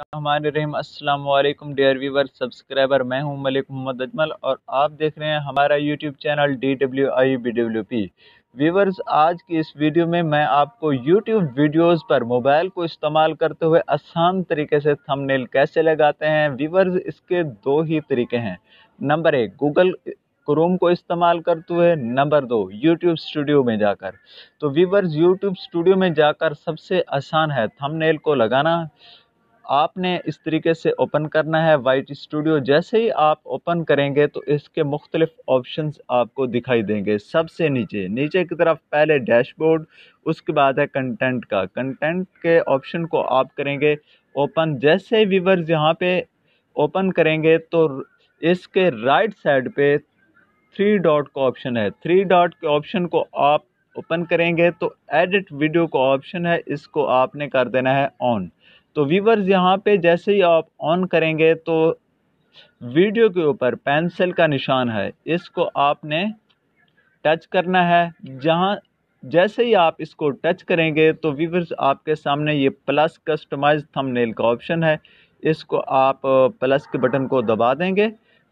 अस्सलाम dear viewer subscriber मैं हूं मलिक मोहम्मद अजमल और आप देख रहे हैं हमारा YouTube channel D W I B W P viewers आज की इस वीडियो में मैं आपको यूट्यूब वीडियोस पर मोबाइल को इस्तेमाल करते हुए आसान तरीके से थंबनेल कैसे लगाते हैं व्यूवर्स इसके दो ही तरीके हैं नंबर एक गूगल क्रोम को इस्तेमाल करते हुए नंबर दो यूट्यूब स्टूडियो में जाकर तो व्यूवर्स यूट्यूब स्टूडियो में जाकर सबसे आसान है थंबनेल को लगाना आपने इस तरीके से ओपन करना है वाइट स्टूडियो जैसे ही आप ओपन करेंगे तो इसके मुख्तलिफ ऑप्शन आपको दिखाई देंगे सबसे नीचे नीचे की तरफ पहले डैशबोर्ड उसके बाद है कंटेंट का कंटेंट के ऑप्शन को आप करेंगे ओपन जैसे व्यूवर्स यहाँ पे ओपन करेंगे तो इसके राइट साइड पे थ्री डॉट का ऑप्शन है थ्री डॉट के ऑप्शन को आप ओपन करेंगे तो एडिट वीडियो का ऑप्शन है इसको आपने कर देना है ऑन तो वीवर्स यहाँ पे जैसे ही आप ऑन करेंगे तो वीडियो के ऊपर पेंसिल का निशान है इसको आपने टच करना है जहाँ जैसे ही आप इसको टच करेंगे तो वीवर्स आपके सामने ये प्लस कस्टमाइज थंबनेल का ऑप्शन है इसको आप प्लस uh, के बटन को दबा देंगे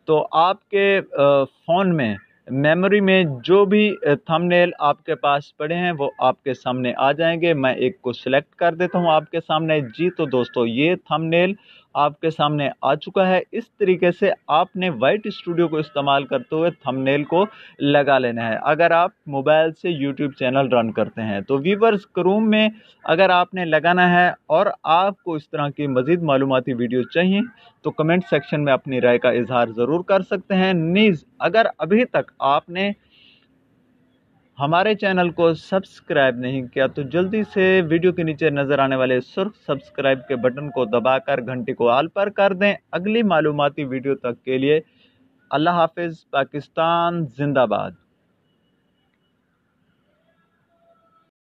तो आपके फ़ोन uh, में मेमोरी में जो भी थंबनेल आपके पास पड़े हैं वो आपके सामने आ जाएंगे मैं एक को सिलेक्ट कर देता हूं आपके सामने जी तो दोस्तों ये थंबनेल आपके सामने आ चुका है इस तरीके से आपने वाइट स्टूडियो को इस्तेमाल करते हुए थंबनेल को लगा लेना है अगर आप मोबाइल से यूट्यूब चैनल रन करते हैं तो वीवर्स क्रूम में अगर आपने लगाना है और आपको इस तरह की मज़ीद मालूमती वीडियो चाहिए तो कमेंट सेक्शन में अपनी राय का इजहार ज़रूर कर सकते हैं नीज़ अगर अभी तक आपने हमारे चैनल को सब्सक्राइब नहीं किया तो जल्दी से वीडियो के नीचे नज़र आने वाले सुर्ख सब्सक्राइब के बटन को दबाकर घंटी को आल पर कर दें अगली मालूमती वीडियो तक के लिए अल्लाह हाफिज़ पाकिस्तान जिंदाबाद